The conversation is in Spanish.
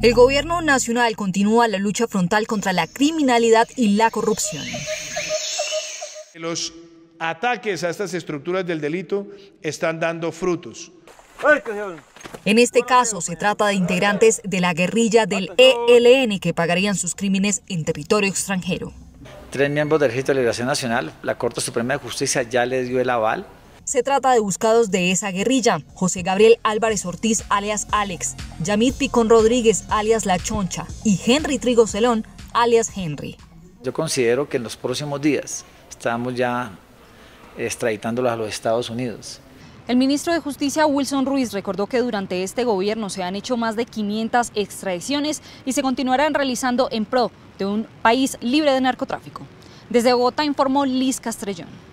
El gobierno nacional continúa la lucha frontal contra la criminalidad y la corrupción. Los ataques a estas estructuras del delito están dando frutos. En este caso se trata de integrantes de la guerrilla del ELN que pagarían sus crímenes en territorio extranjero. Tres miembros del Ejército de Liberación Nacional, la Corte Suprema de Justicia ya les dio el aval se trata de buscados de esa guerrilla. José Gabriel Álvarez Ortiz, alias Alex, Yamit Picón Rodríguez, alias La Choncha, y Henry Trigo Celón, alias Henry. Yo considero que en los próximos días estamos ya extraditándolos a los Estados Unidos. El ministro de Justicia Wilson Ruiz recordó que durante este gobierno se han hecho más de 500 extradiciones y se continuarán realizando en pro de un país libre de narcotráfico. Desde Bogotá informó Liz Castrellón.